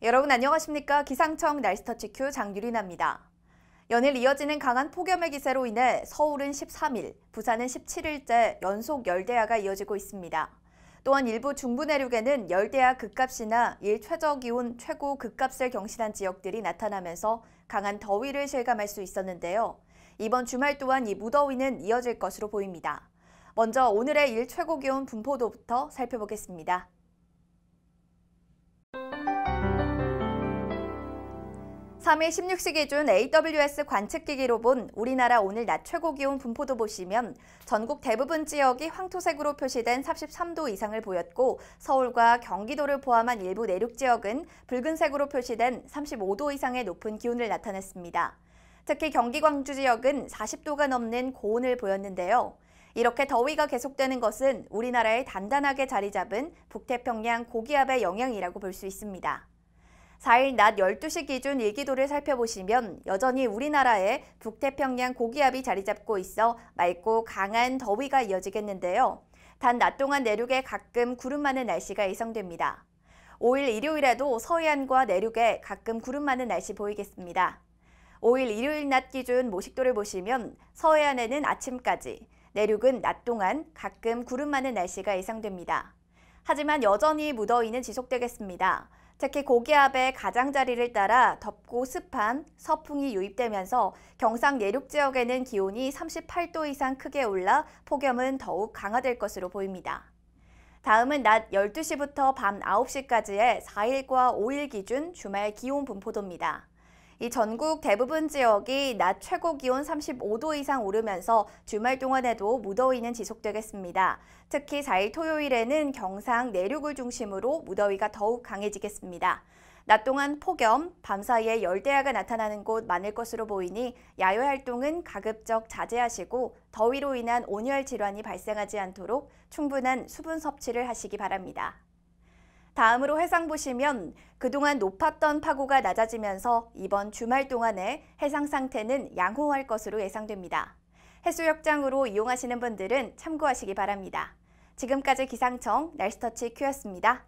여러분 안녕하십니까? 기상청 날씨터치큐 장유리나입니다. 연일 이어지는 강한 폭염의 기세로 인해 서울은 13일, 부산은 17일째 연속 열대야가 이어지고 있습니다. 또한 일부 중부 내륙에는 열대야 극값이나 일 최저기온 최고 극값을 경신한 지역들이 나타나면서 강한 더위를 실감할 수 있었는데요. 이번 주말 또한 이 무더위는 이어질 것으로 보입니다. 먼저 오늘의 일 최고기온 분포도부터 살펴보겠습니다. 3일 16시 기준 AWS 관측기기로 본 우리나라 오늘 낮 최고 기온 분포도 보시면 전국 대부분 지역이 황토색으로 표시된 33도 이상을 보였고 서울과 경기도를 포함한 일부 내륙 지역은 붉은색으로 표시된 35도 이상의 높은 기온을 나타냈습니다. 특히 경기 광주 지역은 40도가 넘는 고온을 보였는데요. 이렇게 더위가 계속되는 것은 우리나라에 단단하게 자리 잡은 북태평양 고기압의 영향이라고 볼 수 있습니다. 4일 낮 12시 기준 일기도를 살펴보시면 여전히 우리나라에 북태평양 고기압이 자리 잡고 있어 맑고 강한 더위가 이어지겠는데요. 단 낮 동안 내륙에 가끔 구름 많은 날씨가 예상됩니다. 5일 일요일에도 서해안과 내륙에 가끔 구름 많은 날씨 보이겠습니다. 5일 일요일 낮 기준 모식도를 보시면 서해안에는 아침까지, 내륙은 낮 동안 가끔 구름 많은 날씨가 예상됩니다. 하지만 여전히 무더위는 지속되겠습니다. 특히 고기압의 가장자리를 따라 덥고 습한 서풍이 유입되면서 경상 내륙 지역에는 기온이 38도 이상 크게 올라 폭염은 더욱 강화될 것으로 보입니다. 다음은 낮 12시부터 밤 9시까지의 4일과 5일 기준 주말 기온 분포도입니다. 이 전국 대부분 지역이 낮 최고 기온 35도 이상 오르면서 주말 동안에도 무더위는 지속되겠습니다. 특히 4일 토요일에는 경상 내륙을 중심으로 무더위가 더욱 강해지겠습니다. 낮 동안 폭염, 밤사이에 열대야가 나타나는 곳 많을 것으로 보이니 야외 활동은 가급적 자제하시고 더위로 인한 온열 질환이 발생하지 않도록 충분한 수분 섭취를 하시기 바랍니다. 다음으로 해상 보시면 그동안 높았던 파고가 낮아지면서 이번 주말 동안에 해상 상태는 양호할 것으로 예상됩니다. 해수욕장으로 이용하시는 분들은 참고하시기 바랍니다. 지금까지 기상청 날씨터치 큐였습니다.